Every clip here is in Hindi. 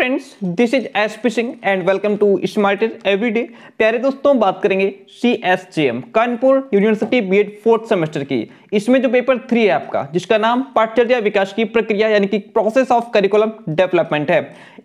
friends this is S P Singh and welcome to smarted everyday प्यारे दोस्तों बात करेंगे C S J M Kanpur university B Ed fourth semester की इसमें जो पेपर थ्री है आपका जिसका नाम पाठचर्या विकास की प्रक्रिया यानी कि प्रोसेस ऑफ करिकुलम डेवलपमेंट है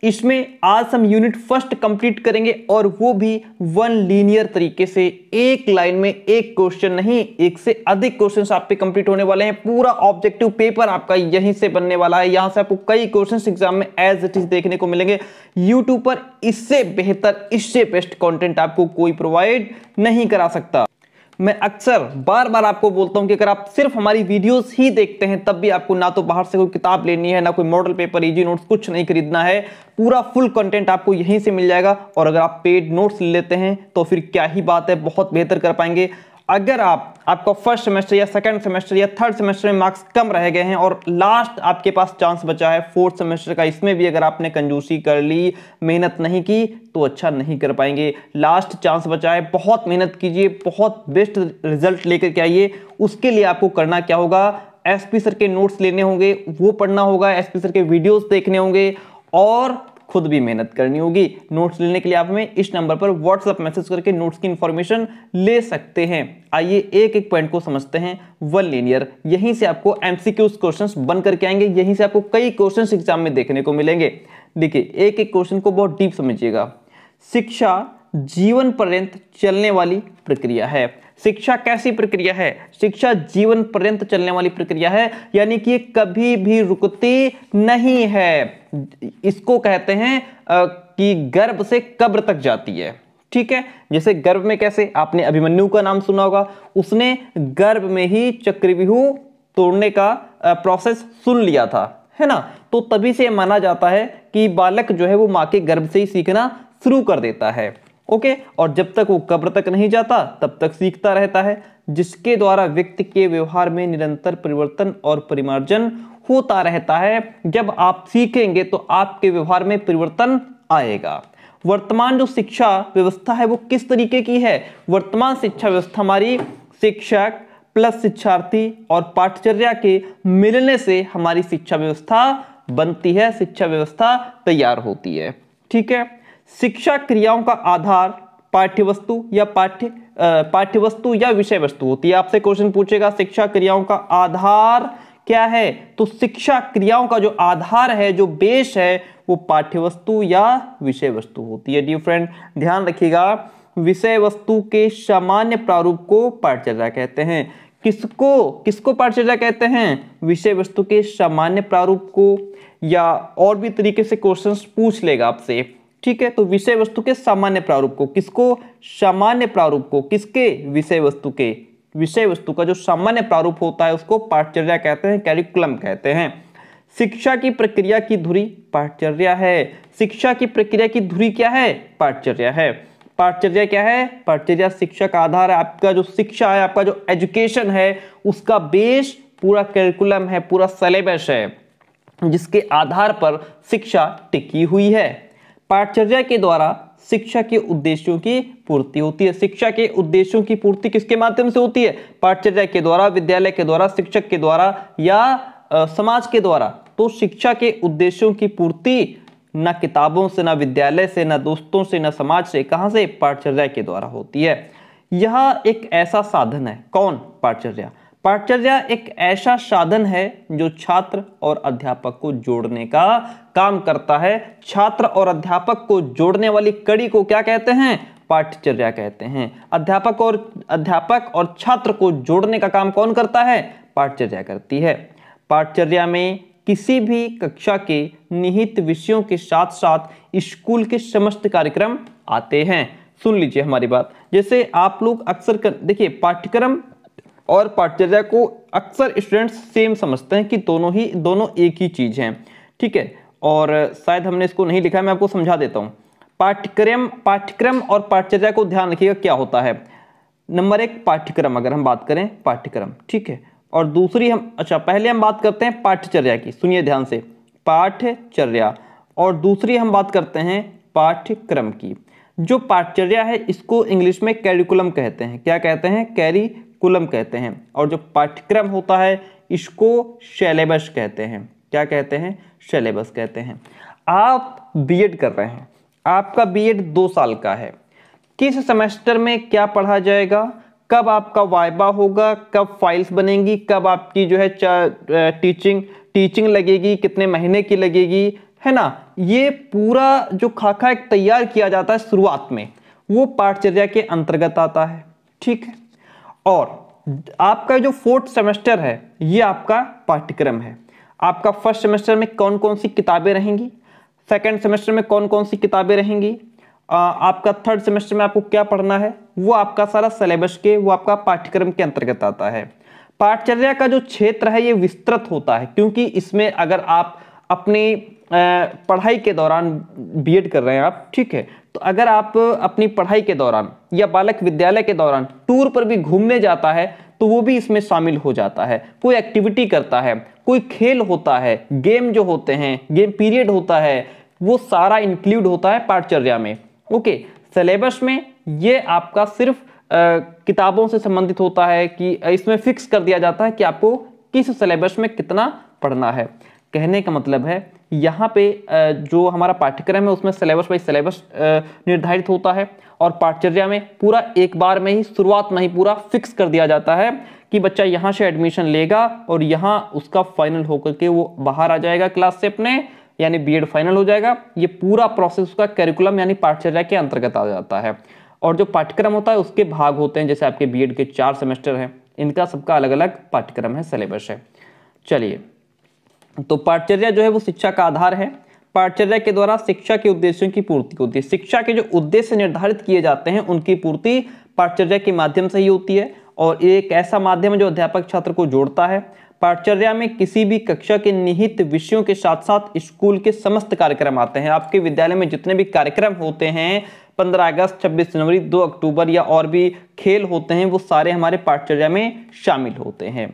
इसमें आज हम यूनिट फर्स्ट कंप्लीट करेंगे और वो भी वन लीनियर तरीके से एक लाइन में एक क्वेश्चन नहीं एक से अधिक क्वेश्चन आपके कंप्लीट होने वाले हैं पूरा ऑब्जेक्टिव पेपर आपका यहीं से बनने वाला है यहां से आपको कई क्वेश्चन एग्जाम में एज इट इज देखने को मिलेंगे मिलेंगे यूट्यूब पर इससे बेहतर इससे बेस्ट कॉन्टेंट आपको कोई प्रोवाइड नहीं करा सकता मैं अक्सर बार बार आपको बोलता हूं कि अगर आप सिर्फ हमारी वीडियोस ही देखते हैं तब भी आपको ना तो बाहर से कोई किताब लेनी है ना कोई मॉडल पेपर इजी नोट्स कुछ नहीं खरीदना है पूरा फुल कंटेंट आपको यहीं से मिल जाएगा और अगर आप पेड नोट्स ले लेते हैं तो फिर क्या ही बात है बहुत बेहतर कर पाएंगे अगर आप आपको फर्स्ट सेमेस्टर या सेकंड सेमेस्टर या थर्ड सेमेस्टर में मार्क्स कम रह गए हैं और लास्ट आपके पास चांस बचा है फोर्थ सेमेस्टर का इसमें भी अगर आपने कंजूसी कर ली मेहनत नहीं की तो अच्छा नहीं कर पाएंगे लास्ट चांस बचा है बहुत मेहनत कीजिए बहुत बेस्ट रिजल्ट लेकर के आइए उसके लिए आपको करना क्या होगा एस सर के नोट्स लेने होंगे वो पढ़ना होगा एस सर के वीडियोज़ देखने होंगे और खुद भी मेहनत करनी होगी नोट्स लेने के लिए आप हमें इस नंबर पर व्हाट्सअप मैसेज करके नोट्स की इंफॉर्मेशन ले सकते हैं आइए एक एक पॉइंट को समझते हैं वन लीनियर यहीं से आपको एमसीक्यूज क्वेश्चंस बन करके आएंगे यहीं से आपको कई क्वेश्चंस एग्जाम में देखने को मिलेंगे देखिए एक एक क्वेश्चन को बहुत डीप समझिएगा शिक्षा जीवन पर्यंत चलने वाली प्रक्रिया है शिक्षा कैसी प्रक्रिया है शिक्षा जीवन पर्यंत चलने वाली प्रक्रिया है यानी कि कभी भी रुकती नहीं है इसको कहते हैं कि गर्भ से कब्र तक जाती है ठीक है जैसे गर्भ में कैसे आपने अभिमन्यु का नाम सुना होगा उसने गर्भ में ही चक्रव्यूह तोड़ने का प्रोसेस सुन लिया था है ना तो तभी से माना जाता है कि बालक जो है वो माँ के गर्भ से ही सीखना शुरू कर देता है ओके और जब तक वो कब्र तक नहीं जाता तब तक सीखता रहता है जिसके द्वारा व्यक्ति के व्यवहार में निरंतर परिवर्तन और परिमार्जन होता रहता है जब आप सीखेंगे तो आपके व्यवहार में परिवर्तन आएगा वर्तमान जो शिक्षा व्यवस्था है वो किस तरीके की है वर्तमान शिक्षा व्यवस्था हमारी शिक्षक प्लस शिक्षार्थी और पाठचर्या के मिलने से हमारी शिक्षा व्यवस्था बनती है शिक्षा व्यवस्था तैयार होती है ठीक है शिक्षा क्रियाओं का आधार पाठ्यवस्तु या पाठ्य पाठ्यवस्तु या विषय वस्तु होती है आपसे क्वेश्चन पूछेगा शिक्षा क्रियाओं का आधार क्या है तो शिक्षा क्रियाओं का जो आधार है जो बेस है वो पाठ्य वस्तु या विषय वस्तु होती है डियर फ्रेंड ध्यान रखिएगा विषय वस्तु के सामान्य प्रारूप को पाठचर्या कहते हैं किसको किसको पाठचर्या कहते हैं विषय वस्तु के सामान्य प्रारूप को या और भी तरीके से क्वेश्चंस पूछ लेगा आपसे ठीक है तो विषय वस्तु के सामान्य प्रारूप को किसको सामान्य प्रारूप को किसके विषय वस्तु के विषय वस्तु का जो सामान्य प्रारूप होता है उसको पाठचर्या कहते हैं कैरिकुलम कहते हैं शिक्षा की प्रक्रिया की धुरी पाठचर्या है शिक्षा की प्रक्रिया की धुरी क्या है पाठचर्या है पाठचर्या क्या है पाठचर्या शिक्षा का आधार है आपका जो शिक्षा है आपका जो एजुकेशन है उसका बेस पूरा कैरिकुलम है पूरा सिलेबस है जिसके आधार पर शिक्षा टिकी हुई है पाठचर्या के द्वारा शिक्षा के उद्देश्यों की पूर्ति होती है शिक्षा के उद्देश्यों की पूर्ति किसके माध्यम से होती है पाठचर्या के द्वारा विद्यालय के द्वारा शिक्षक के द्वारा या समाज के द्वारा तो शिक्षा के उद्देश्यों की पूर्ति न किताबों से ना विद्यालय से ना दोस्तों से न समाज से कहाँ से पाठचर्या के द्वारा होती है यह एक ऐसा साधन है कौन पाठचर्या पाठचर्या एक ऐसा साधन है जो छात्र और अध्यापक को जोड़ने का काम करता है छात्र और अध्यापक को जोड़ने वाली कड़ी को क्या कहते हैं पाठचर्या कहते हैं अध्यापक और अध्यापक और छात्र को जोड़ने का काम कौन करता है पाठचर्या करती है पाठचर्या में किसी भी कक्षा के निहित विषयों के साथ साथ स्कूल के समस्त कार्यक्रम आते हैं सुन लीजिए हमारी बात जैसे आप लोग अक्सर कर देखिए पाठ्यक्रम और पाठचर्या को अक्सर स्टूडेंट्स सेम समझते हैं कि दोनों ही दोनों एक ही चीज़ हैं ठीक है और शायद हमने इसको नहीं लिखा मैं आपको समझा देता हूँ पाठ्यक्रम पाठ्यक्रम और पाठचर्या को ध्यान रखिएगा क्या होता है नंबर एक पाठ्यक्रम अगर हम बात करें पाठ्यक्रम ठीक है और दूसरी हम अच्छा पहले हम बात करते हैं पाठ्यचर्या की सुनिए ध्यान से पाठ्यचर्या और दूसरी हम बात करते हैं पाठ्यक्रम की जो पाठचर्या है इसको इंग्लिश में कैरिकुलम कहते हैं क्या कहते हैं कैरी कुलम कहते हैं और जो पाठ्यक्रम होता है इसको सेलेबस कहते हैं क्या कहते हैं सेलेबस कहते हैं आप बीएड कर रहे हैं आपका बीएड दो साल का है किस सेमेस्टर में क्या पढ़ा जाएगा कब आपका वायबा होगा कब फाइल्स बनेंगी कब आपकी जो है टीचिंग टीचिंग लगेगी कितने महीने की लगेगी है ना ये पूरा जो खाका एक तैयार किया जाता है शुरुआत में वो पाठचर्या के अंतर्गत आता है ठीक है और आपका जो फोर्थ सेमेस्टर है ये आपका पाठ्यक्रम है आपका फर्स्ट सेमेस्टर में कौन कौन सी किताबें रहेंगी सेकेंड सेमेस्टर में कौन कौन सी किताबें रहेंगी आपका थर्ड सेमेस्टर में आपको क्या पढ़ना है वो आपका सारा सिलेबस के वो आपका पाठ्यक्रम के अंतर्गत आता है पाठचर्या का जो क्षेत्र है ये विस्तृत होता है क्योंकि इसमें अगर आप अपनी पढ़ाई के दौरान बीएड कर रहे हैं आप ठीक है तो अगर आप अपनी पढ़ाई के दौरान या बालक विद्यालय के दौरान टूर पर भी घूमने जाता है तो वो भी इसमें शामिल हो जाता है कोई एक्टिविटी करता है कोई खेल होता है गेम जो होते हैं गेम पीरियड होता है वो सारा इंक्लूड होता है पाठचर्या में ओके सिलेबस में ये आपका सिर्फ आ, किताबों से संबंधित होता है कि इसमें फिक्स कर दिया जाता है कि आपको किस सिलेबस में कितना पढ़ना है कहने का मतलब है यहाँ पे जो हमारा पाठ्यक्रम है उसमें सिलेबस बाई सिलेबस निर्धारित होता है और पाठचर्या में पूरा एक बार में ही शुरुआत में ही पूरा फिक्स कर दिया जाता है कि बच्चा यहाँ से एडमिशन लेगा और यहाँ उसका फाइनल होकर के वो बाहर आ जाएगा क्लास से अपने यानी बीएड फाइनल हो जाएगा ये पूरा प्रोसेस उसका करिकुलम यानी पाठचर्या के अंतर्गत आ जाता है और जो पाठ्यक्रम होता है उसके भाग होते हैं जैसे आपके बी के चार सेमेस्टर हैं इनका सबका अलग अलग पाठ्यक्रम है सिलेबस है चलिए तो पाठचर्या जो है वो शिक्षा का आधार है पाठचर्या के द्वारा शिक्षा के उद्देश्यों की पूर्ति होती है शिक्षा के जो उद्देश्य निर्धारित किए जाते हैं उनकी पूर्ति पाठचर्या के माध्यम से ही होती है और एक ऐसा माध्यम है जो अध्यापक छात्र को जोड़ता है पाठचर्या में किसी भी कक्षा के निहित विषयों के साथ साथ स्कूल के समस्त कार्यक्रम आते हैं आपके विद्यालय में जितने भी कार्यक्रम होते हैं 15 अगस्त 26 जनवरी 2 अक्टूबर या और भी खेल होते हैं वो सारे हमारे पाठचर्या में शामिल होते हैं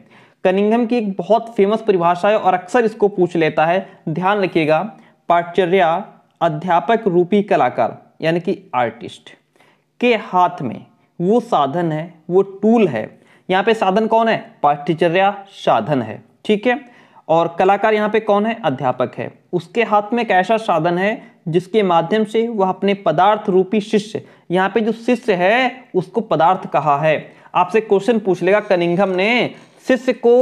कनिंगम की एक बहुत फेमस परिभाषा है और अक्सर इसको पूछ लेता है ध्यान रखिएगा पाठचर्या अध्यापक रूपी कलाकार यानी कि आर्टिस्ट के हाथ में वो साधन है वो टूल है यहाँ पे साधन कौन है पाठ्यचर्या साधन है ठीक है और कलाकार यहाँ पे कौन है अध्यापक है उसके हाथ में एक ऐसा साधन है जिसके माध्यम से वह अपने पदार्थ रूपी शिष्य यहाँ पे जो शिष्य है उसको पदार्थ कहा है आपसे क्वेश्चन पूछ लेगा कनिंघम ने शिष्य को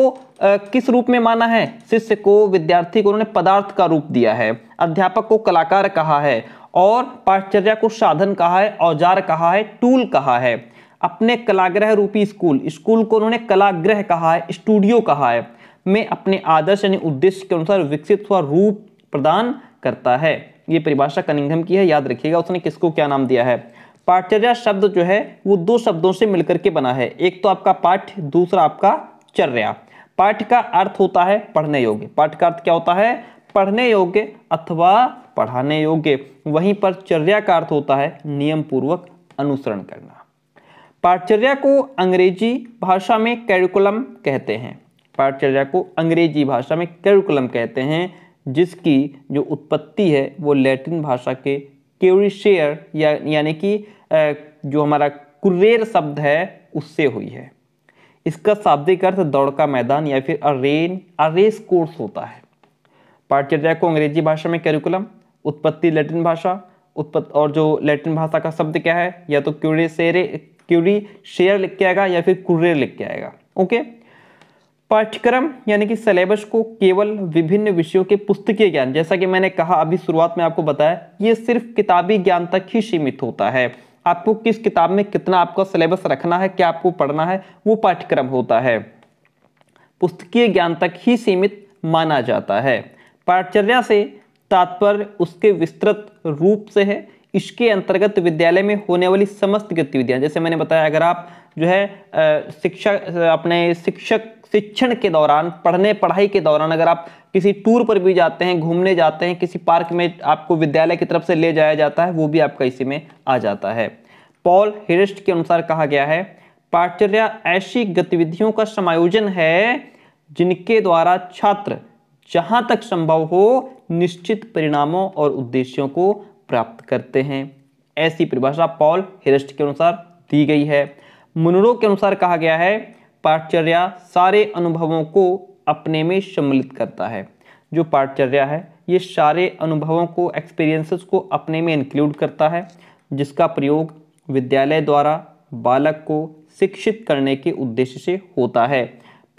किस रूप में माना है शिष्य को विद्यार्थी को उन्होंने पदार्थ का रूप दिया है अध्यापक को कलाकार कहा है और पाठचर्या को साधन कहा है औजार कहा है टूल कहा है अपने कलाग्रह रूपी स्कूल स्कूल को उन्होंने कलाग्रह कहा है स्टूडियो कहा है में अपने आदर्श यानी उद्देश्य के अनुसार विकसित हुआ रूप प्रदान करता है ये परिभाषा कनिंगम की है याद रखिएगा उसने किसको क्या नाम दिया है पाठचर्या शब्द जो है वो दो शब्दों से मिलकर के बना है एक तो आपका पाठ दूसरा आपका चर्या पाठ का अर्थ होता है पढ़ने योग्य पाठ का अर्थ क्या होता है पढ़ने योग्य अथवा पढ़ाने योग्य वहीं पर चर्या का अर्थ होता है नियम पूर्वक अनुसरण करना पाठचर्या को अंग्रेजी भाषा में कैरिकुलम कहते हैं पाठचर्या को अंग्रेजी भाषा में कैरिकुलम कहते हैं जिसकी जो उत्पत्ति है वो लैटिन भाषा के क्यूरिशेयर यानी कि जो हमारा कुरेर शब्द है उससे हुई है इसका शाब्दिक अर्थ दौड़ का मैदान या फिर अरेन अरेस कोर्स होता है पाठ्यचर्या को अंग्रेजी भाषा में कैरिकुलम उत्पत्ति लैटिन भाषा उत्पत्ति और जो लैटिन भाषा का शब्द क्या है या तो क्यूरे सेरे क्यूरी शेयर लिख के आएगा या फिर कुरेर लिख के आएगा ओके पाठ्यक्रम यानी कि सिलेबस को केवल विभिन्न विषयों के पुस्तकीय ज्ञान जैसा कि मैंने कहा अभी शुरुआत में आपको बताया ये सिर्फ किताबी ज्ञान तक ही सीमित होता है आपको किस किताब में कितना आपका सिलेबस रखना है क्या आपको पढ़ना है वो पाठ्यक्रम होता है पुस्तकीय ज्ञान तक ही सीमित माना जाता है पाठचर्या से तात्पर्य उसके विस्तृत रूप से है इसके अंतर्गत विद्यालय में होने वाली समस्त गतिविधियां जैसे मैंने बताया अगर आप जो है शिक्षक अपने शिक्षक शिक्षण के दौरान पढ़ने पढ़ाई के दौरान अगर आप किसी टूर पर भी जाते हैं घूमने जाते हैं किसी पार्क में आपको विद्यालय की तरफ से ले जाया जाता है वो भी आपका इसी में आ जाता है पॉल हिरिस्ट के अनुसार कहा गया है पाठचर्या ऐसी गतिविधियों का समायोजन है जिनके द्वारा छात्र जहाँ तक संभव हो निश्चित परिणामों और उद्देश्यों को प्राप्त करते हैं ऐसी परिभाषा पॉल हिरस्ट के अनुसार दी गई है मुनरो के अनुसार कहा गया है पाठचर्या सारे अनुभवों को अपने में सम्मिलित करता है जो पाठचर्या है ये सारे अनुभवों को एक्सपीरियंसेस को अपने में इंक्लूड करता है जिसका प्रयोग विद्यालय द्वारा बालक को शिक्षित करने के उद्देश्य से होता है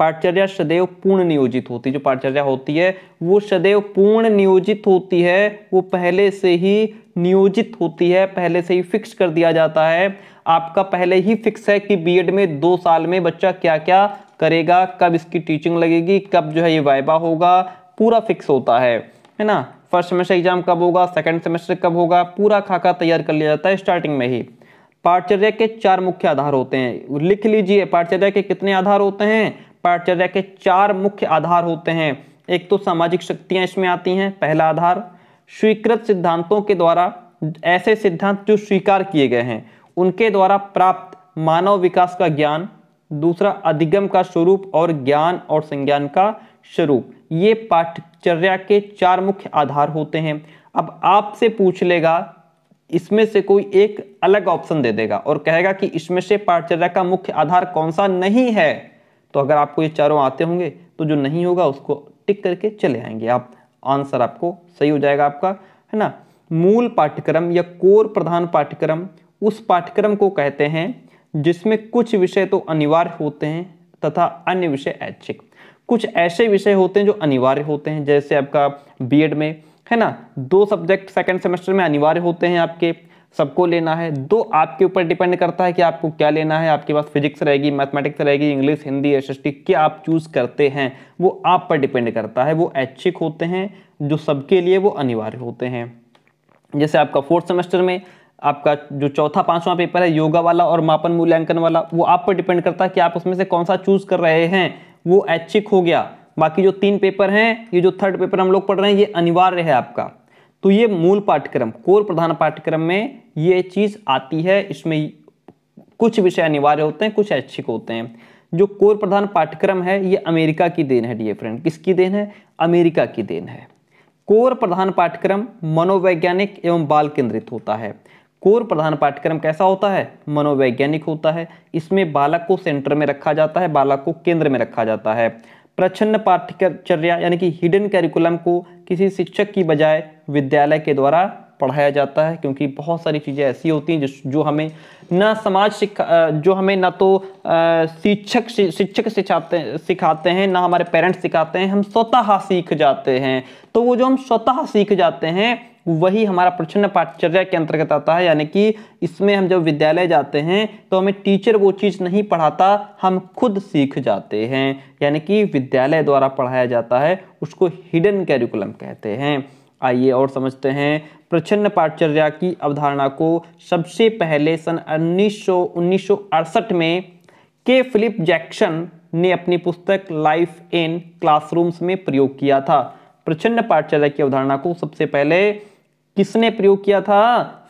पाठचर्या सदैव पूर्ण नियोजित होती है जो पाठचर्या होती है वो सदैव पूर्ण नियोजित होती है वो पहले से ही नियोजित होती है पहले से ही फिक्स कर दिया जाता है आपका पहले ही फिक्स है कि बीएड में दो साल में बच्चा क्या क्या करेगा कब इसकी टीचिंग लगेगी कब जो है ये वायबा होगा पूरा फिक्स होता है है ना फर्स्ट सेमेस्टर एग्जाम कब होगा सेकेंड सेमेस्टर कब होगा पूरा खाका तैयार कर लिया जाता है स्टार्टिंग में ही पाठचर्या के चार मुख्य आधार होते हैं लिख लीजिए पाठचर्या के कितने आधार होते हैं पाठचर्या के चार मुख्य आधार होते हैं एक तो सामाजिक शक्तियां इसमें आती हैं पहला आधार स्वीकृत सिद्धांतों के द्वारा ऐसे सिद्धांत जो स्वीकार किए गए हैं उनके द्वारा प्राप्त मानव विकास का ज्ञान दूसरा अधिगम का स्वरूप और ज्ञान और संज्ञान का स्वरूप ये पाठचर्या के चार मुख्य आधार होते हैं अब आपसे पूछ लेगा इसमें से कोई एक अलग ऑप्शन दे देगा और कहेगा कि इसमें से पाठचर्या का मुख्य आधार कौन सा नहीं है तो अगर आपको ये चारों आते होंगे तो जो नहीं होगा उसको टिक करके चले आएंगे आप आंसर आपको सही हो जाएगा आपका है ना मूल पाठ्यक्रम या कोर प्रधान पाठ्यक्रम उस पाठ्यक्रम को कहते हैं जिसमें कुछ विषय तो अनिवार्य होते हैं तथा अन्य विषय ऐच्छिक कुछ ऐसे विषय होते हैं जो अनिवार्य होते हैं जैसे आपका बीएड में है ना दो सब्जेक्ट सेकंड सेमेस्टर में अनिवार्य होते हैं आपके सबको लेना है दो आपके ऊपर डिपेंड करता है कि आपको क्या लेना है आपके पास फिजिक्स रहेगी मैथमेटिक्स रहेगी इंग्लिश हिंदी एस क्या आप चूज़ करते हैं वो आप पर डिपेंड करता है वो ऐच्छिक होते हैं जो सबके लिए वो अनिवार्य होते हैं जैसे आपका फोर्थ सेमेस्टर में आपका जो चौथा पांचवा पेपर है योगा वाला और मापन मूल्यांकन वाला वो आप पर डिपेंड करता है कि आप उसमें से कौन सा चूज कर रहे हैं वो ऐच्छिक हो गया बाकी जो तीन पेपर हैं ये जो थर्ड पेपर हम लोग पढ़ रहे हैं ये अनिवार्य है आपका तो ये मूल पाठ्यक्रम कोर प्रधान पाठ्यक्रम में ये चीज़ आती है इसमें कुछ विषय अनिवार्य होते हैं कुछ ऐच्छिक होते हैं जो कोर प्रधान पाठ्यक्रम है ये अमेरिका की देन है डी फ्रेंड किसकी देन है अमेरिका की देन है कोर प्रधान पाठ्यक्रम मनोवैज्ञानिक एवं बाल केंद्रित होता है कोर प्रधान पाठ्यक्रम कैसा होता है मनोवैज्ञानिक होता है इसमें बालक को सेंटर में रखा जाता है बालक को केंद्र में रखा जाता है प्रच्छन्न पाठ्यचर्या यानी कि हिडन कैरिकुलम को किसी शिक्षक की बजाय विद्यालय के द्वारा पढ़ाया जाता है क्योंकि बहुत सारी चीज़ें ऐसी होती हैं जो जो हमें ना समाज शिक्षा जो हमें ना तो शिक्षक शिक्षक सिखाते सिखाते हैं ना हमारे पेरेंट्स सिखाते हैं हम स्वतः सीख जाते हैं तो वो जो हम स्वतः सीख जाते हैं वही हमारा प्रचन्न पाठचर्या के अंतर्गत आता है यानी कि इसमें हम जब विद्यालय जाते हैं तो हमें टीचर वो चीज़ नहीं पढ़ाता हम खुद सीख जाते हैं यानी कि विद्यालय द्वारा पढ़ाया जाता है उसको हिडन कैरिकुलम कहते हैं आइए और समझते हैं प्रचन्न पाठचर्या की अवधारणा को सबसे पहले सन उन्नीस सौ में के फिलिप जैक्सन ने अपनी पुस्तक लाइफ इन क्लासरूम्स में प्रयोग किया था प्रचंड पाठचर्या की अवधारणा को सबसे पहले किसने प्रयोग किया था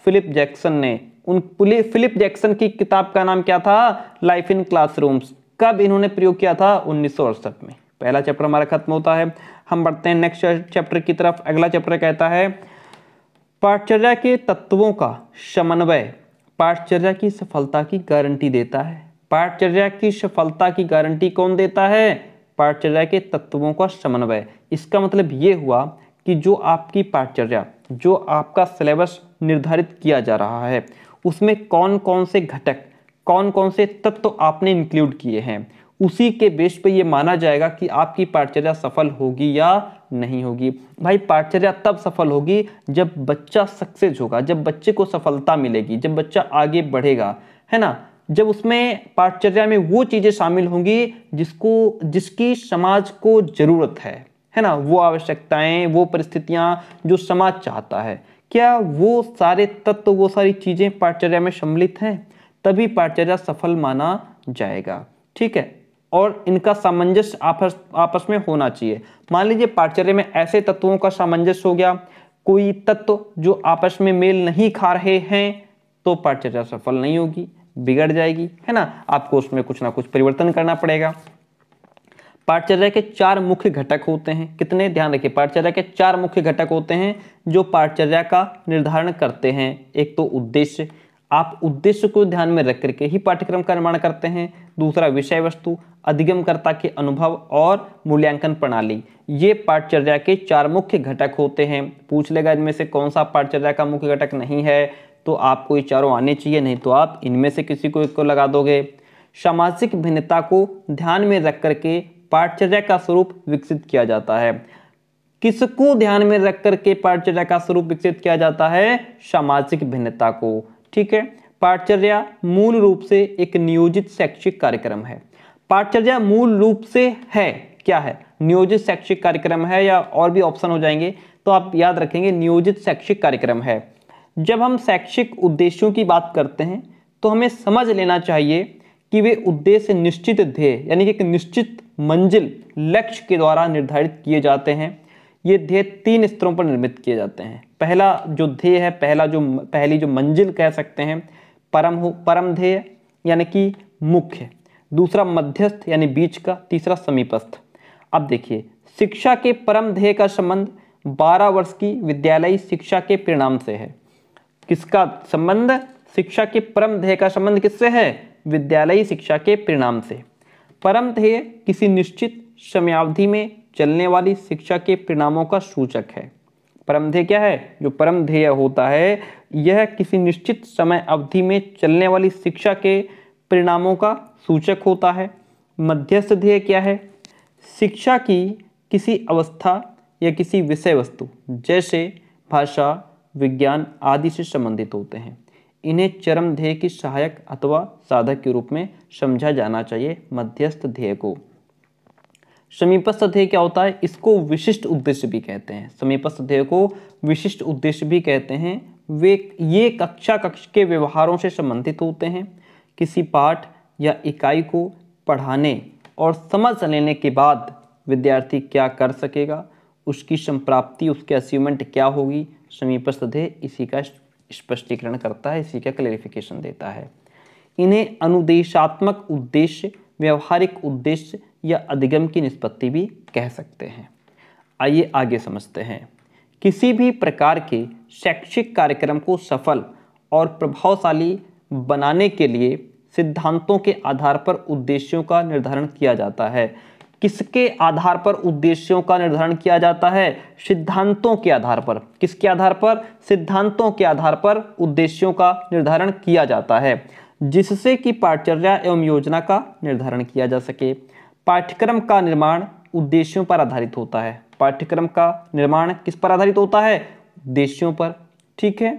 फिलिप जैक्सन ने उन फिलिप जैक्सन की किताब का नाम क्या था लाइफ इन क्लासरूम्स कब इन्होंने प्रयोग किया था उन्नीस में पहला चैप्टर हमारा खत्म होता है हम बढ़ते हैं नेक्स्ट चैप्टर की तरफ अगला चैप्टर कहता है पाठचर्या के तत्वों का समन्वय पाठचर्या की सफलता की गारंटी देता है पाठचर्या की सफलता की गारंटी कौन देता है पाठचर्या के तत्वों का समन्वय इसका मतलब ये हुआ कि जो आपकी पाठचर्या जो आपका सिलेबस निर्धारित किया जा रहा है उसमें कौन कौन से घटक कौन कौन से तत्व तो आपने इंक्लूड किए हैं उसी के बेस पे ये माना जाएगा कि आपकी पाठचर्या सफल होगी या नहीं होगी भाई पाठचर्या तब सफल होगी जब बच्चा सक्सेस होगा जब बच्चे को सफलता मिलेगी जब बच्चा आगे बढ़ेगा है ना जब उसमें पाठचर्या में वो चीज़ें शामिल होंगी जिसको जिसकी समाज को ज़रूरत है है ना वो आवश्यकताएं वो परिस्थितियाँ जो समाज चाहता है क्या वो सारे तत्व वो सारी चीज़ें पाठचर्या में सम्मिलित हैं तभी पाठचर्या सफल माना जाएगा ठीक है और इनका सामंजस्य आपस आपस में होना चाहिए मान लीजिए पाठचर्या में ऐसे तत्वों का सामंजस्य हो गया कोई तत्व जो आपस में मेल नहीं खा रहे हैं तो पाठचर्या सफल नहीं होगी बिगड़ जाएगी है ना आपको उसमें कुछ ना कुछ परिवर्तन करना पड़ेगा पाठचर्या के चार मुख्य घटक होते हैं कितने ध्यान रखिए पाठचर्या के चार मुख्य घटक होते हैं जो पाठचर्या का निर्धारण करते हैं एक तो उद्देश्य आप उद्देश्य को ध्यान में रख करके ही पाठ्यक्रम का निर्माण करते हैं दूसरा विषय वस्तु अधिगमकर्ता के अनुभव और मूल्यांकन प्रणाली ये पाठचर्या के चार मुख्य घटक होते हैं पूछ लेगा इनमें से कौन सा पाठचर्या का मुख्य घटक नहीं है तो आपको ये चारों आने चाहिए नहीं तो आप इनमें से किसी को एक को लगा दोगे सामाजिक भिन्नता को ध्यान में रख करके पाठचर्या का स्वरूप विकसित किया जाता है किसको ध्यान में रख करके पाठचर्या का स्वरूप विकसित किया जाता है सामाजिक भिन्नता को ठीक है पाठचर्या मूल रूप से एक नियोजित शैक्षिक कार्यक्रम है पाठचर्या मूल रूप से है क्या है नियोजित शैक्षिक कार्यक्रम है या और भी ऑप्शन हो जाएंगे तो आप याद रखेंगे नियोजित शैक्षिक कार्यक्रम है जब हम शैक्षिक उद्देश्यों की बात करते हैं तो हमें समझ लेना चाहिए कि वे उद्देश्य निश्चित ध्येय यानी कि एक निश्चित मंजिल लक्ष्य के द्वारा निर्धारित किए जाते हैं ये ध्येय तीन स्तरों पर निर्मित किए जाते हैं पहला जो ध्येय है पहला जो पहली जो मंजिल कह सकते हैं परम हो परम ध्येय यानी कि मुख्य दूसरा मध्यस्थ यानी बीच का तीसरा समीपस्थ अब देखिए शिक्षा के परम ध्येय का संबंध 12 वर्ष की विद्यालयी शिक्षा के परिणाम से है किसका संबंध शिक्षा के परम ध्येय का संबंध किससे है विद्यालयी शिक्षा के परिणाम से परम ध्येय किसी निश्चित समयावधि में चलने वाली शिक्षा के परिणामों का सूचक है परम ध्येय क्या है जो परम ध्येय होता है यह किसी निश्चित समय अवधि में चलने वाली शिक्षा के परिणामों का सूचक होता है मध्यस्थ ध्येय क्या है शिक्षा की किसी अवस्था या किसी विषय वस्तु जैसे भाषा विज्ञान आदि से संबंधित होते हैं इन्हें चरम ध्येय की सहायक अथवा साधक के रूप में समझा जाना चाहिए मध्यस्थ ध्येय को समीपस्थ ध्येय क्या होता है इसको विशिष्ट उद्देश्य भी कहते हैं समीपस्थ ध्येय को विशिष्ट उद्देश्य भी कहते हैं वे ये कक्षा कक्ष के व्यवहारों से संबंधित होते हैं किसी पाठ या इकाई को पढ़ाने और समझ लेने के बाद विद्यार्थी क्या कर सकेगा उसकी संप्राप्ति उसके अचीवमेंट क्या होगी समीपस्थ ध्येय इसी का स्पष्टीकरण करता है इसी का क्लेरिफिकेशन देता है इन्हें अनुदेशात्मक उद्देश्य व्यवहारिक उद्देश्य या अधिगम की निष्पत्ति भी कह सकते हैं आइए आगे समझते हैं किसी भी प्रकार के शैक्षिक कार्यक्रम को सफल और प्रभावशाली बनाने के लिए सिद्धांतों के आधार पर उद्देश्यों का निर्धारण किया जाता है किसके आधार पर उद्देश्यों का निर्धारण किया जाता है सिद्धांतों के आधार पर किसके आधार पर सिद्धांतों के आधार पर उद्देश्यों का निर्धारण किया जाता है जिससे कि पाठचर्या एवं योजना का निर्धारण किया जा सके पाठ्यक्रम का निर्माण उद्देश्यों पर आधारित होता है पाठ्यक्रम का निर्माण किस पर आधारित होता है उद्देश्यों पर ठीक है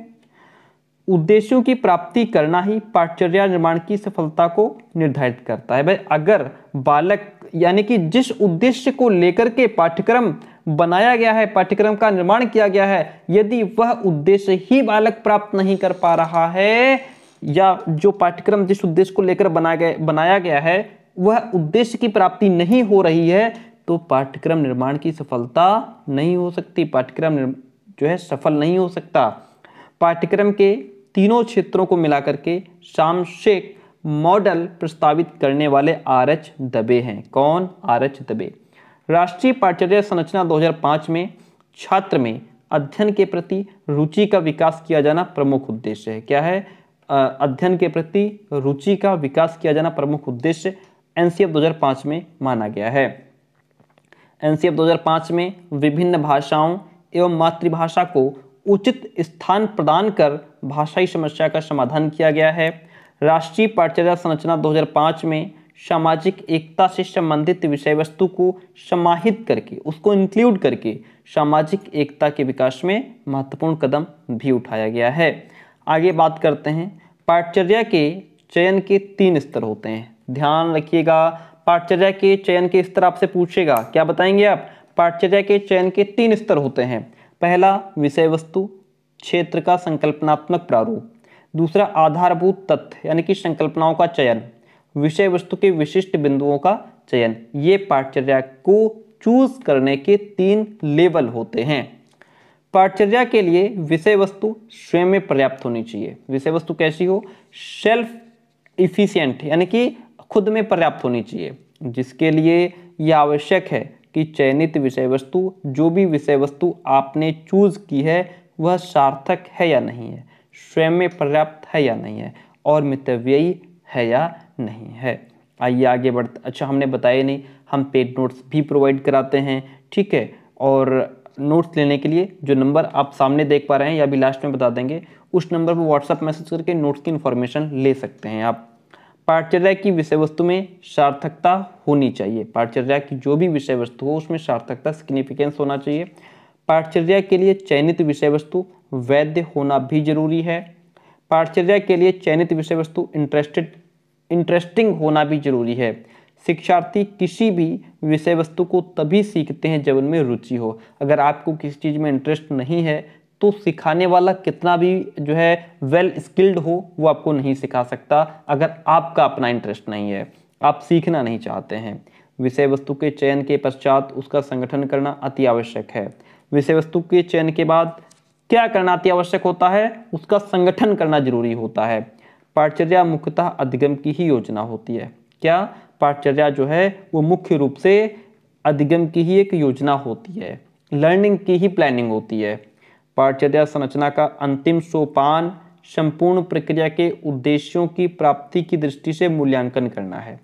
उद्देश्यों की प्राप्ति करना ही पाठचर्या निर्माण की सफलता को निर्धारित करता है भाई अगर बालक यानी कि जिस उद्देश्य को लेकर के पाठ्यक्रम बनाया गया है पाठ्यक्रम का निर्माण किया गया है यदि वह उद्देश्य ही बालक प्राप्त नहीं कर पा रहा है या जो पाठ्यक्रम जिस उद्देश्य को लेकर बना गया बनाया गया है वह उद्देश्य की प्राप्ति नहीं हो रही है तो पाठ्यक्रम निर्माण की सफलता नहीं हो सकती पाठ्यक्रम जो है सफल नहीं हो सकता पाठ्यक्रम के तीनों क्षेत्रों को मिलाकर के सामशेक मॉडल प्रस्तावित करने वाले आर एच दबे हैं कौन आर एच दबे राष्ट्रीय पाठ्यचर्या संरचना 2005 में छात्र में अध्ययन के प्रति रुचि का विकास किया जाना प्रमुख उद्देश्य है क्या है अध्ययन के प्रति रुचि का विकास किया जाना प्रमुख उद्देश्य एनसीएफ 2005 में माना गया है एनसीएफ 2005 में विभिन्न भाषाओं एवं मातृभाषा को उचित स्थान प्रदान कर भाषाई समस्या का समाधान किया गया है राष्ट्रीय पाठ्यता संरचना 2005 में सामाजिक एकता से संबंधित विषय वस्तु को समाहित करके उसको इंक्लूड करके सामाजिक एकता के विकास में महत्वपूर्ण कदम भी उठाया गया है आगे बात करते हैं पाठचर्या के चयन के तीन स्तर होते हैं ध्यान रखिएगा पाठचर्या के चयन के स्तर आपसे पूछेगा क्या बताएंगे आप पाठचर्या के चयन के तीन स्तर होते हैं पहला विषय वस्तु क्षेत्र का संकल्पनात्मक प्रारूप दूसरा आधारभूत तथ्य यानी कि संकल्पनाओं का चयन विषय वस्तु के विशिष्ट बिंदुओं का चयन ये पाठचर्या को चूज करने के तीन लेवल होते हैं पाठचर्या के लिए विषय वस्तु स्वयं में पर्याप्त होनी चाहिए विषय वस्तु कैसी हो सेल्फ इफिशियंट यानी कि खुद में पर्याप्त होनी चाहिए जिसके लिए यह आवश्यक है कि चयनित विषय वस्तु जो भी विषय वस्तु आपने चूज की है वह सार्थक है या नहीं है स्वयं में पर्याप्त है या नहीं है और मितव्ययी है या नहीं है आइए आगे बढ़ते अच्छा हमने बताया नहीं हम पेड नोट्स भी प्रोवाइड कराते हैं ठीक है और नोट्स लेने के लिए जो नंबर आप सामने देख पा रहे हैं या भी लास्ट में बता देंगे उस नंबर पर व्हाट्सअप मैसेज करके नोट्स की इन्फॉर्मेशन ले सकते हैं आप पाठचर्या की विषय वस्तु में सार्थकता होनी चाहिए पाठचर्या की जो भी विषय वस्तु हो उसमें सार्थकता सिग्निफिकेंस होना चाहिए पाठचर्या के लिए चयनित विषय वस्तु वैध होना भी जरूरी है पाठचर्या के लिए चयनित विषय वस्तु इंटरेस्टेड इंटरेस्टिंग होना भी जरूरी है शिक्षार्थी किसी भी विषय वस्तु को तभी सीखते हैं जब उनमें रुचि हो अगर आपको किसी चीज़ में इंटरेस्ट नहीं है तो सिखाने वाला कितना भी जो है वेल स्किल्ड हो वो आपको नहीं सिखा सकता अगर आपका अपना इंटरेस्ट नहीं है आप सीखना नहीं चाहते हैं विषय वस्तु के चयन के पश्चात उसका संगठन करना अति आवश्यक है विषय वस्तु के चयन के बाद क्या करना अति आवश्यक होता है उसका संगठन करना जरूरी होता है पाठचर्या मुख्यतः अधिगम की ही योजना होती है क्या पाठचर्या जो है वो मुख्य रूप से अधिगम की ही एक योजना होती है लर्निंग की ही प्लानिंग होती है पाठचर्या संरचना का अंतिम सोपान संपूर्ण प्रक्रिया के उद्देश्यों की प्राप्ति की दृष्टि से मूल्यांकन करना है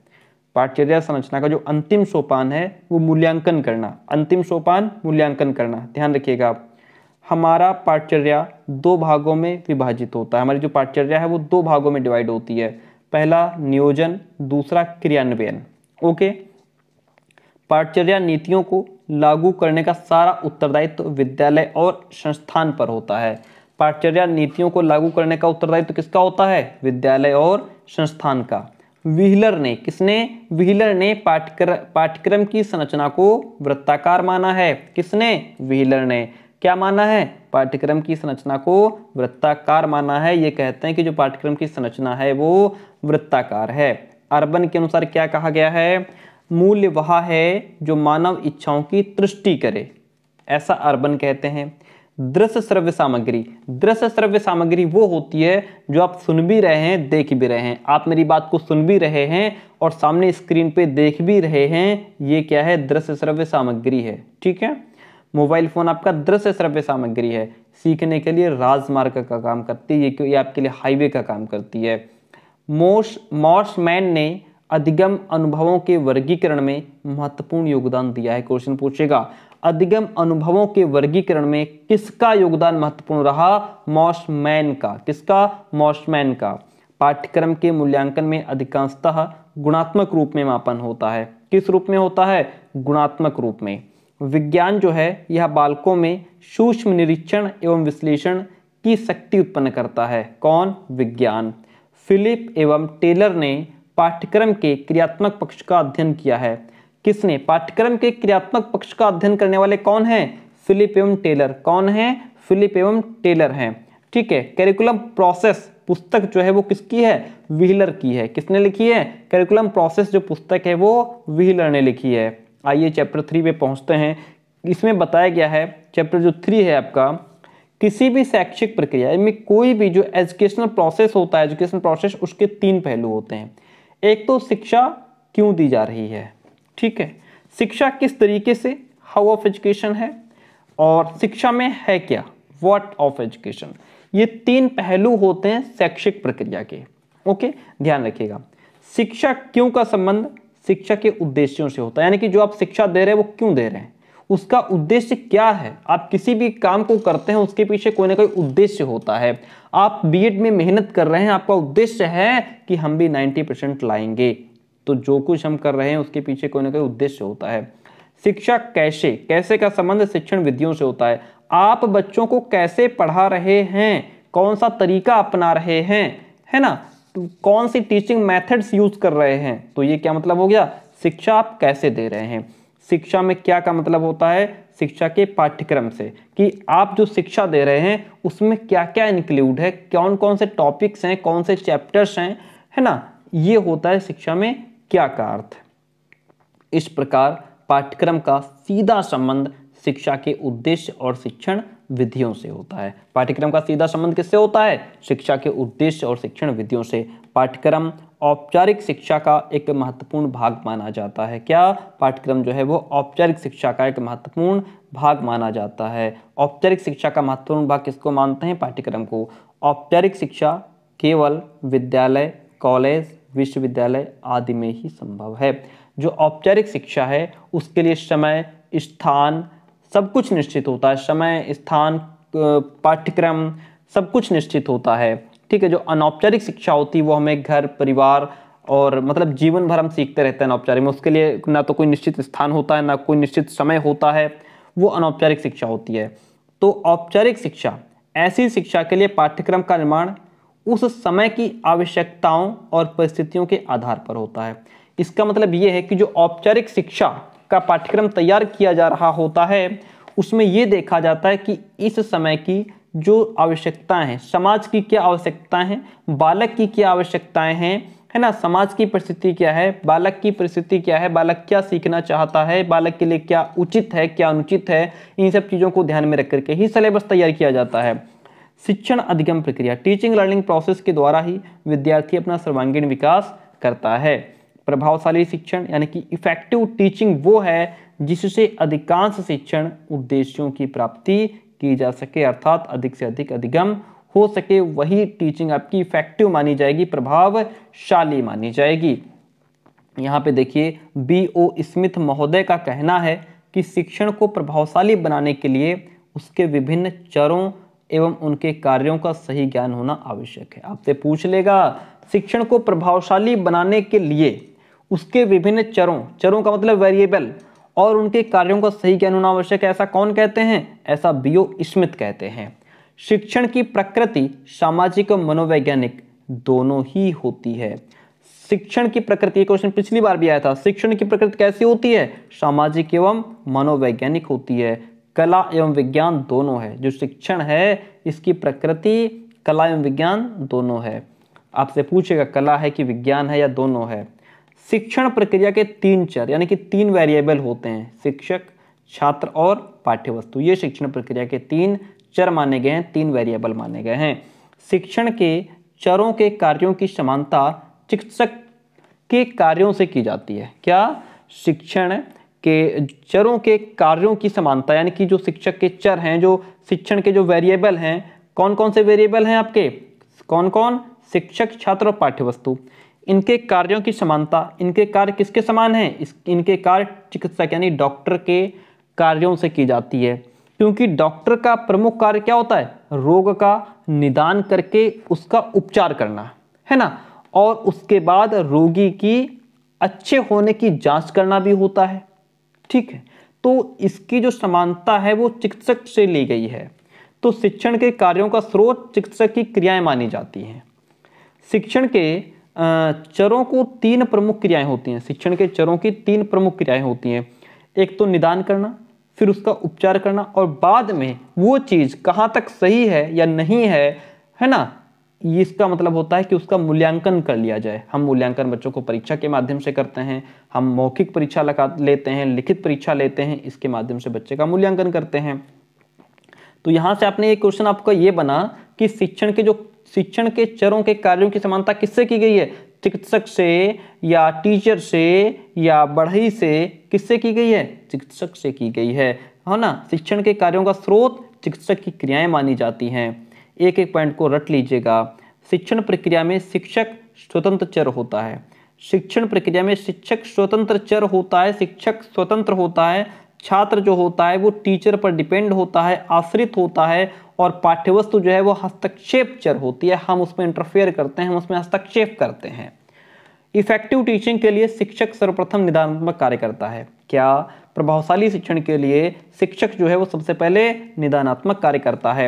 पाठचर्या संरचना का जो अंतिम सोपान है वो मूल्यांकन करना अंतिम सोपान मूल्यांकन करना ध्यान रखिएगा आप हमारा पाठचर्या दो भागों में विभाजित होता है हमारी जो पाठचर्या है वो दो भागों में डिवाइड होती है पहला नियोजन दूसरा क्रियान्वयन ओके पाठचर्या नीतियों को लागू करने का सारा उत्तरदायित्व तो विद्यालय और संस्थान पर होता है पाठचर्या नीतियों को लागू करने का उत्तरदायित्व तो किसका होता है विद्यालय और संस्थान का व्हीलर ने किसने व्हीलर ने पाठ्यक्र पाठ्यक्रम की संरचना को वृत्ताकार माना है किसने व्हीलर ने क्या माना है पाठ्यक्रम की संरचना को वृत्ताकार माना है ये कहते हैं कि जो पाठ्यक्रम की संरचना है वो वृत्ताकार है अर्बन के अनुसार क्या कहा गया है मूल्य वह है जो मानव इच्छाओं की तुष्टि करे ऐसा अर्बन कहते हैं दृश्य श्रव्य सामग्री दृश्य श्रव्य सामग्री वो होती है जो आप सुन भी रहे हैं देख भी रहे हैं आप मेरी बात को सुन भी रहे हैं और सामने स्क्रीन पे देख भी रहे हैं ये क्या है दृश्य श्रव्य सामग्री है ठीक है मोबाइल फ़ोन आपका दृश्य श्रव्य सामग्री है सीखने के लिए राजमार्ग का, का काम करती है ये आपके लिए हाईवे का काम करती है मोश मॉर्शमैन ने अधिगम अनुभवों के वर्गीकरण में महत्वपूर्ण योगदान दिया है क्वेश्चन पूछेगा अधिगम अनुभवों के वर्गीकरण में किसका योगदान महत्वपूर्ण रहा मॉशमैन का किसका मॉशमैन का पाठ्यक्रम के मूल्यांकन में अधिकांशतः गुणात्मक रूप में मापन होता है किस रूप में होता है गुणात्मक रूप में विज्ञान जो है यह बालकों में सूक्ष्म निरीक्षण एवं विश्लेषण की शक्ति उत्पन्न करता है कौन विज्ञान फिलिप एवं टेलर ने पाठ्यक्रम के क्रियात्मक पक्ष का अध्ययन किया है किसने पाठ्यक्रम के क्रियात्मक पक्ष का अध्ययन करने वाले कौन हैं फिलिप एवं टेलर कौन हैं फिलिप एवं टेलर हैं ठीक है कैरिकुलम प्रोसेस पुस्तक जो है वो किसकी है व्हीलर की है किसने लिखी है कैरिकुलम प्रोसेस जो पुस्तक है वो व्हीलर ने लिखी है आइए चैप्टर थ्री पे पहुंचते हैं इसमें बताया गया है चैप्टर जो थ्री है आपका किसी भी शैक्षिक प्रक्रिया में कोई भी जो एजुकेशनल प्रोसेस होता है एजुकेशन प्रोसेस उसके तीन पहलू होते हैं एक तो शिक्षा क्यों दी जा रही है ठीक है शिक्षा किस तरीके से हाउ ऑफ एजुकेशन है और शिक्षा में है क्या वॉट ऑफ एजुकेशन ये तीन पहलू होते हैं शैक्षिक प्रक्रिया के ओके ध्यान रखिएगा शिक्षा क्यों का संबंध शिक्षा के उद्देश्यों से होता है यानी कि जो आप शिक्षा दे रहे हैं वो क्यों दे रहे हैं उसका उद्देश्य क्या है आप किसी भी काम को करते हैं उसके पीछे कोई ना कोई उद्देश्य होता है आप बीएड में मेहनत कर रहे हैं आपका उद्देश्य है कि हम भी 90 परसेंट लाएंगे तो जो कुछ हम कर रहे हैं उसके पीछे कोई ना कोई उद्देश्य होता है शिक्षा कैसे कैसे का संबंध शिक्षण विधियों से होता है आप बच्चों को कैसे पढ़ा रहे हैं कौन सा तरीका अपना रहे हैं है ना कौन सी टीचिंग मेथड्स यूज कर रहे हैं तो ये क्या मतलब हो गया शिक्षा आप कैसे दे रहे हैं शिक्षा में क्या का मतलब होता है शिक्षा के पाठ्यक्रम से कि आप जो शिक्षा दे रहे हैं उसमें क्या क्या इंक्लूड है कौन कौन से टॉपिक्स हैं कौन से चैप्टर्स हैं है ना ये होता है शिक्षा में क्या का अर्थ इस प्रकार पाठ्यक्रम का सीधा संबंध शिक्षा के उद्देश्य और शिक्षण विधियों से होता है पाठ्यक्रम का सीधा संबंध किससे होता है शिक्षा के उद्देश्य और शिक्षण विधियों से पाठ्यक्रम औपचारिक शिक्षा का एक महत्वपूर्ण भाग माना जाता है क्या पाठ्यक्रम जो है वो औपचारिक शिक्षा का एक महत्वपूर्ण भाग माना जाता है औपचारिक शिक्षा का महत्वपूर्ण भाग किसको मानते हैं पाठ्यक्रम को औपचारिक शिक्षा केवल विद्यालय कॉलेज विश्वविद्यालय आदि में ही संभव है जो औपचारिक शिक्षा है उसके लिए समय स्थान सब कुछ निश्चित होता है समय स्थान पाठ्यक्रम सब कुछ निश्चित होता है ठीक है जो अनौपचारिक शिक्षा होती है वो हमें घर परिवार और मतलब जीवन भर हम सीखते रहते हैं अनौपचारिक में उसके लिए ना तो कोई निश्चित स्थान होता है ना कोई निश्चित समय होता है वो अनौपचारिक शिक्षा होती है तो औपचारिक शिक्षा ऐसी शिक्षा के लिए पाठ्यक्रम का निर्माण उस समय की आवश्यकताओं और परिस्थितियों के आधार पर होता है इसका मतलब ये है कि जो औपचारिक शिक्षा का पाठ्यक्रम तैयार किया जा रहा होता है उसमें ये देखा जाता है कि इस समय की जो आवश्यकताएं हैं समाज की क्या आवश्यकताएं हैं बालक की क्या आवश्यकताएं हैं है ना समाज की परिस्थिति क्या है बालक की परिस्थिति क्या है बालक क्या सीखना चाहता है बालक के लिए क्या उचित है क्या अनुचित है इन सब चीज़ों को ध्यान में रख करके ही सिलेबस तैयार किया जाता है शिक्षण अधिगम प्रक्रिया टीचिंग लर्निंग प्रोसेस के द्वारा ही विद्यार्थी अपना सर्वांगीण विकास करता है प्रभावशाली शिक्षण यानी कि इफेक्टिव टीचिंग वो है जिससे अधिकांश शिक्षण उद्देश्यों की प्राप्ति की जा सके अर्थात अधिक से अधिक अधिगम हो सके वही टीचिंग आपकी इफेक्टिव मानी जाएगी प्रभावशाली मानी जाएगी यहाँ पे देखिए बी ओ स्मिथ महोदय का कहना है कि शिक्षण को प्रभावशाली बनाने के लिए उसके विभिन्न चरों एवं उनके कार्यों का सही ज्ञान होना आवश्यक है आपसे पूछ लेगा शिक्षण को प्रभावशाली बनाने के लिए उसके विभिन्न चरों चरों का मतलब वेरिएबल और उनके कार्यों का सही ज्ञान होना आवश्यक है ऐसा कौन कहते हैं ऐसा बीओ स्मित कहते हैं शिक्षण की प्रकृति सामाजिक और मनोवैज्ञानिक दोनों ही होती है शिक्षण की प्रकृति क्वेश्चन पिछली बार भी आया था शिक्षण की प्रकृति कैसी होती है सामाजिक एवं मनोवैज्ञानिक होती है कला एवं विज्ञान दोनों है जो शिक्षण है इसकी प्रकृति कला एवं विज्ञान दोनों है आपसे पूछेगा कला है कि विज्ञान है या दोनों है शिक्षण प्रक्रिया के तीन चर यानी कि तीन वेरिएबल होते हैं शिक्षक छात्र और पाठ्यवस्तु ये शिक्षण प्रक्रिया के तीन चर माने गए हैं तीन वेरिएबल माने गए हैं शिक्षण के चरों के कार्यों की समानता चिकित्सक के कार्यों से की जाती है क्या शिक्षण के चरों के कार्यों की समानता यानी कि जो शिक्षक के चर हैं जो शिक्षण के जो वेरिएबल हैं कौन कौन से वेरिएबल हैं आपके कौन कौन शिक्षक छात्र और पाठ्य वस्तु इनके कार्यों की समानता इनके कार्य किसके समान हैं इस इनके कार्य चिकित्सक यानी डॉक्टर के कार्यों से की जाती है क्योंकि डॉक्टर का प्रमुख कार्य क्या होता है रोग का निदान करके उसका उपचार करना है ना और उसके बाद रोगी की अच्छे होने की जांच करना भी होता है ठीक है तो इसकी जो समानता है वो चिकित्सक से ली गई है तो शिक्षण के कार्यों का स्रोत चिकित्सक की क्रियाएं मानी जाती हैं शिक्षण के चरों को तीन प्रमुख क्रियाएं होती हैं शिक्षण के चरों की तीन प्रमुख क्रियाएं होती हैं एक तो निदान करना फिर उसका उपचार करना और बाद में वो चीज़ कहाँ तक सही है या नहीं है है ना इसका मतलब होता है कि उसका मूल्यांकन कर लिया जाए हम मूल्यांकन बच्चों को परीक्षा के माध्यम से करते हैं हम मौखिक परीक्षा लगा लेते हैं लिखित परीक्षा लेते हैं इसके माध्यम से बच्चे का मूल्यांकन करते हैं तो यहाँ से आपने ये क्वेश्चन आपका ये बना कि शिक्षण के जो शिक्षण के चरों के कार्यों की समानता किससे की गई है चिकित्सक से या टीचर से या बढ़ई से किससे की गई है चिकित्सक से की गई है है हाँ ना शिक्षण के कार्यों का स्रोत चिकित्सक की क्रियाएं मानी जाती हैं एक एक पॉइंट को रट लीजिएगा शिक्षण प्रक्रिया में शिक्षक स्वतंत्र चर होता है शिक्षण प्रक्रिया में शिक्षक स्वतंत्र चर होता है शिक्षक स्वतंत्र होता है छात्र जो होता है वो टीचर पर डिपेंड होता है आश्रित होता है और पाठ्यवस्तु जो है वो हस्तक्षेप चर होती है हम उसमें इंटरफेयर करते हैं हम उसमें हस्तक्षेप करते हैं इफेक्टिव टीचिंग के लिए शिक्षक सर्वप्रथम निदानात्मक कार्य करता है क्या प्रभावशाली शिक्षण के लिए शिक्षक जो है वो सबसे पहले निदानात्मक कार्य करता है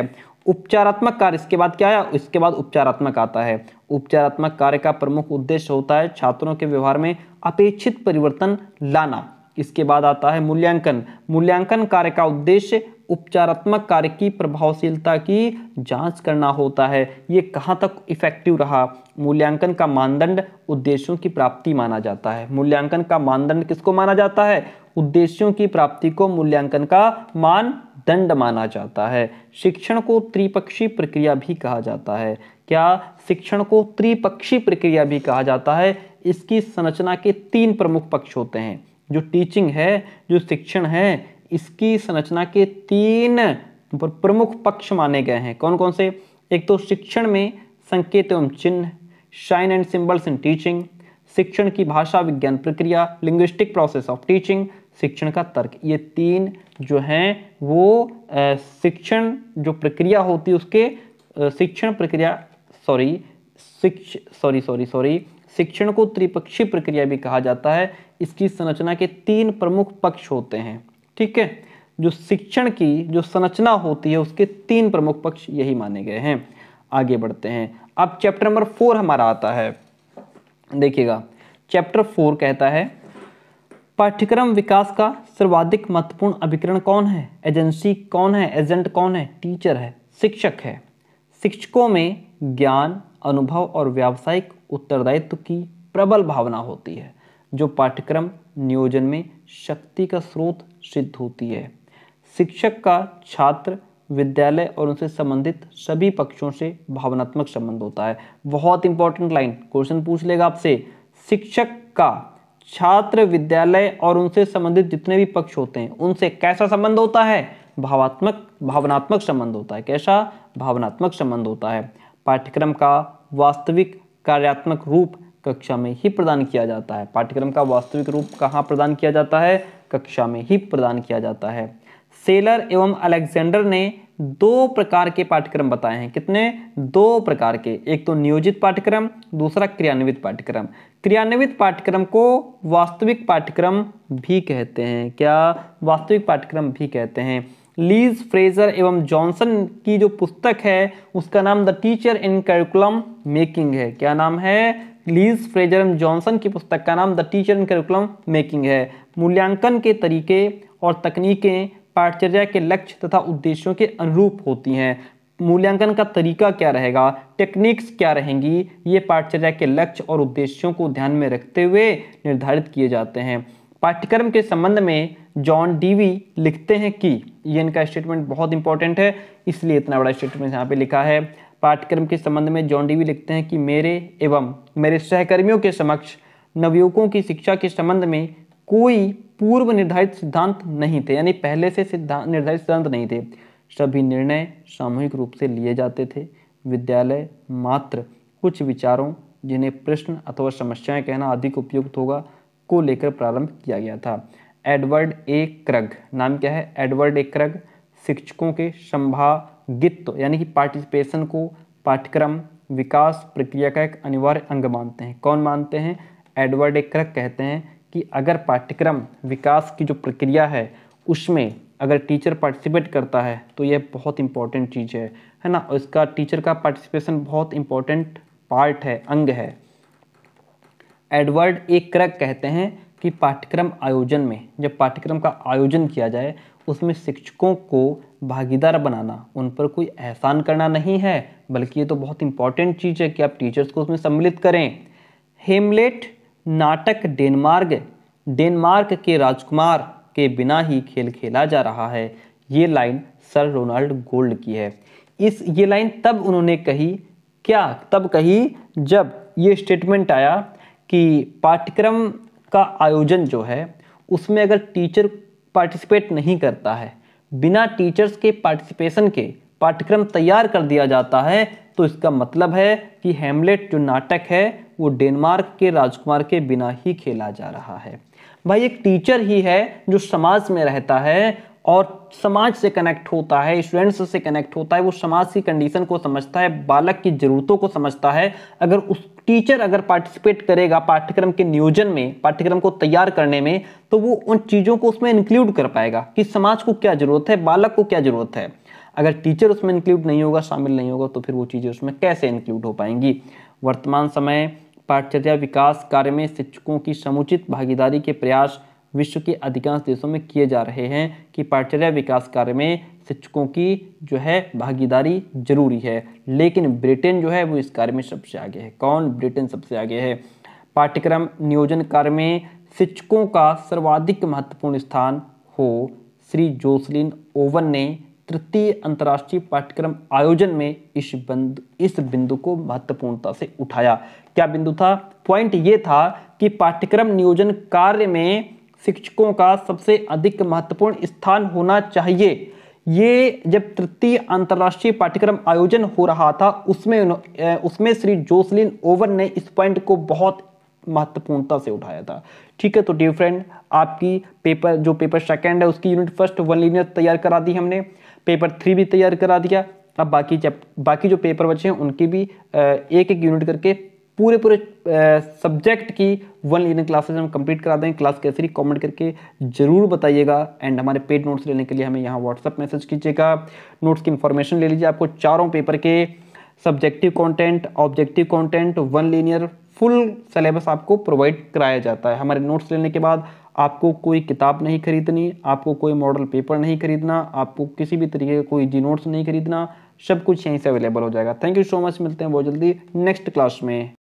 उपचारात्मक कार्य इसके बाद क्या आया इसके बाद उपचारात्मक आता है उपचारात्मक कार्य का प्रमुख उद्देश्य होता है छात्रों के व्यवहार में अपेक्षित परिवर्तन लाना इसके बाद आता है मूल्यांकन मूल्यांकन कार्य का उद्देश्य उपचारात्मक कार्य की प्रभावशीलता की जांच करना होता है ये कहाँ तक इफेक्टिव रहा मूल्यांकन का मानदंड उद्देश्यों की प्राप्ति माना जाता है मूल्यांकन का मानदंड किसको माना जाता है उद्देश्यों की प्राप्ति को मूल्यांकन का मानदंड माना जाता है शिक्षण को त्रिपक्षीय प्रक्रिया भी कहा जाता है क्या शिक्षण को त्रिपक्षीय प्रक्रिया भी कहा जाता है इसकी संरचना के तीन प्रमुख पक्ष होते हैं जो टीचिंग है जो शिक्षण है इसकी संरचना के तीन प्रमुख पक्ष माने गए हैं कौन कौन से एक तो शिक्षण में संकेत एवं चिन्ह signs and symbols in teaching शिक्षण की भाषा विज्ञान प्रक्रिया लिंग्विस्टिक प्रोसेस ऑफ टीचिंग शिक्षण का तर्क ये तीन जो हैं वो शिक्षण जो प्रक्रिया होती है उसके शिक्षण प्रक्रिया सॉरी सॉरी सॉरी सॉरी शिक्षण को त्रिपक्षीय प्रक्रिया भी कहा जाता है इसकी संरचना के तीन प्रमुख पक्ष होते हैं ठीक है जो शिक्षण की जो संरचना होती है उसके तीन प्रमुख पक्ष यही माने गए हैं आगे बढ़ते हैं अब चैप्टर नंबर फोर हमारा आता है देखिएगा चैप्टर फोर कहता है पाठ्यक्रम विकास का सर्वाधिक महत्वपूर्ण अभिकरण कौन है एजेंसी कौन है एजेंट कौन है टीचर है शिक्षक है शिक्षकों में ज्ञान अनुभव और व्यावसायिक उत्तरदायित्व की प्रबल भावना होती है जो पाठ्यक्रम नियोजन में शक्ति का स्रोत सिद्ध होती है शिक्षक का छात्र विद्यालय और उनसे संबंधित सभी पक्षों से भावनात्मक संबंध होता है बहुत इंपॉर्टेंट लाइन क्वेश्चन पूछ लेगा आपसे शिक्षक का छात्र विद्यालय और उनसे संबंधित जितने भी पक्ष होते हैं उनसे कैसा संबंध होता है भावात्मक भावनात्मक संबंध होता है कैसा भावनात्मक संबंध होता है पाठ्यक्रम का वास्तविक कार्यात्मक रूप कक्षा में ही प्रदान किया जाता है पाठ्यक्रम का वास्तविक रूप कहाँ प्रदान किया जाता है कक्षा में ही प्रदान किया जाता है सेलर एवं अलेक्जेंडर ने दो प्रकार के पाठ्यक्रम बताए हैं कितने दो प्रकार के एक तो नियोजित पाठ्यक्रम दूसरा क्रियान्वित पाठ्यक्रम क्रियान्वित पाठ्यक्रम को वास्तविक पाठ्यक्रम भी कहते हैं क्या वास्तविक पाठ्यक्रम भी कहते हैं लीज फ्रेजर एवं जॉनसन की जो पुस्तक है उसका नाम the teacher in curriculum making है क्या नाम है लीज फ्रेजर जॉनसन की पुस्तक का नाम the teacher in curriculum making है मूल्यांकन के तरीके और तकनीकें पाठचर्या के लक्ष्य तथा उद्देश्यों के अनुरूप होती हैं मूल्यांकन का तरीका क्या रहेगा टेक्निक्स क्या रहेंगी ये पाठचर्या के लक्ष्य और उद्देश्यों को ध्यान में रखते हुए निर्धारित किए जाते हैं पाठ्यक्रम के संबंध में जॉन डीवी लिखते हैं कि ये इनका स्टेटमेंट बहुत इंपॉर्टेंट है इसलिए इतना बड़ा स्टेटमेंट यहाँ पे लिखा है पाठ्यक्रम के संबंध में जॉन डीवी लिखते हैं कि मेरे एवं मेरे सहकर्मियों के समक्ष नवयुवकों की शिक्षा के संबंध में कोई पूर्व निर्धारित सिद्धांत नहीं थे यानी पहले से सिद्धांत निर्धारित सिद्धांत नहीं थे सभी निर्णय सामूहिक रूप से लिए जाते थे विद्यालय मात्र कुछ विचारों जिन्हें प्रश्न अथवा समस्याएं कहना अधिक उपयुक्त होगा को लेकर प्रारंभ किया गया था एडवर्ड ए क्रग नाम क्या है एडवर्ड ए क्रग शिक्षकों के संभा गित्व यानी कि पार्टिसिपेशन को पाठ्यक्रम विकास प्रक्रिया का एक अनिवार्य अंग मानते हैं कौन मानते हैं एडवर्ड एक्रक क्रक कहते हैं कि अगर पाठ्यक्रम विकास की जो प्रक्रिया है उसमें अगर टीचर पार्टिसिपेट करता है तो यह बहुत इंपॉर्टेंट चीज़ है है ना इसका टीचर का पार्टिसिपेशन बहुत इंपॉर्टेंट पार्ट है अंग है एडवर्ड ए क्रक कहते हैं कि पाठ्यक्रम आयोजन में जब पाठ्यक्रम का आयोजन किया जाए उसमें शिक्षकों को भागीदार बनाना उन पर कोई एहसान करना नहीं है बल्कि ये तो बहुत इंपॉर्टेंट चीज़ है कि आप टीचर्स को उसमें सम्मिलित करें हेमलेट नाटक डेनमार्क डेनमार्क के राजकुमार के बिना ही खेल खेला जा रहा है ये लाइन सर रोनाल्ड गोल्ड की है इस ये लाइन तब उन्होंने कही क्या तब कही जब ये स्टेटमेंट आया कि पाठ्यक्रम का आयोजन जो है उसमें अगर टीचर पार्टिसिपेट नहीं करता है बिना टीचर्स के पार्टिसिपेशन के पाठ्यक्रम तैयार कर दिया जाता है तो इसका मतलब है कि हेमलेट जो नाटक है वो डेनमार्क के राजकुमार के बिना ही खेला जा रहा है भाई एक टीचर ही है जो समाज में रहता है और समाज से कनेक्ट होता है स्टूडेंट्स से कनेक्ट होता है वो समाज की कंडीशन को समझता है बालक की ज़रूरतों को समझता है अगर उस टीचर अगर पार्टिसिपेट करेगा पाठ्यक्रम के नियोजन में पाठ्यक्रम को तैयार करने में तो वो उन चीज़ों को उसमें इंक्लूड कर पाएगा कि समाज को क्या ज़रूरत है बालक को क्या ज़रूरत है अगर टीचर उसमें इंक्लूड नहीं होगा शामिल नहीं होगा तो फिर वो चीज़ें उसमें कैसे इंक्लूड हो पाएंगी वर्तमान समय पाठ्यचर्या विकास कार्य में शिक्षकों की समुचित भागीदारी के प्रयास विश्व के अधिकांश देशों में किए जा रहे हैं कि पाठचर्या विकास कार्य में शिक्षकों की जो है भागीदारी जरूरी है लेकिन ब्रिटेन जो है वो इस कार्य में सबसे आगे है कौन ब्रिटेन सबसे आगे है पाठ्यक्रम नियोजन कार्य में शिक्षकों का सर्वाधिक महत्वपूर्ण स्थान हो श्री जोसलिन ओवन ने तृतीय अंतर्राष्ट्रीय पाठ्यक्रम आयोजन में इस बिंदु इस बिंदु को महत्वपूर्णता से उठाया क्या बिंदु था पॉइंट ये था कि पाठ्यक्रम नियोजन कार्य में शिक्षकों का सबसे अधिक महत्वपूर्ण स्थान होना चाहिए ये जब तृतीय अंतर्राष्ट्रीय पाठ्यक्रम आयोजन हो रहा था उसमें उसमें श्री जोसलिन ओवर ने इस पॉइंट को बहुत महत्वपूर्णता से उठाया था ठीक है तो डियर फ्रेंड आपकी पेपर जो पेपर सेकेंड है उसकी यूनिट फर्स्ट वन लीनियर तैयार करा दी हमने पेपर थ्री भी तैयार करा दिया अब बाकी जब बाकी जो पेपर बचे हैं उनकी भी एक एक यूनिट करके पूरे पूरे सब्जेक्ट की वन लीनियर क्लासेस हम कंप्लीट करा देंगे क्लास कैसे रही कॉमेंट करके ज़रूर बताइएगा एंड हमारे पेड नोट्स लेने के लिए हमें यहाँ व्हाट्सअप मैसेज कीजिएगा नोट्स की इन्फॉर्मेशन ले लीजिए आपको चारों पेपर के subjective content objective content one liner full syllabus आपको प्रोवाइड कराया जाता है हमारे नोट्स लेने के बाद आपको कोई किताब नहीं खरीदनी आपको कोई मॉडल पेपर नहीं खरीदना आपको किसी भी तरीके का कोई जी नोट्स नहीं खरीदना सब कुछ यहीं से अवेलेबल हो जाएगा थैंक यू सो मच मिलते हैं बहुत जल्दी नेक्स्ट क्लास में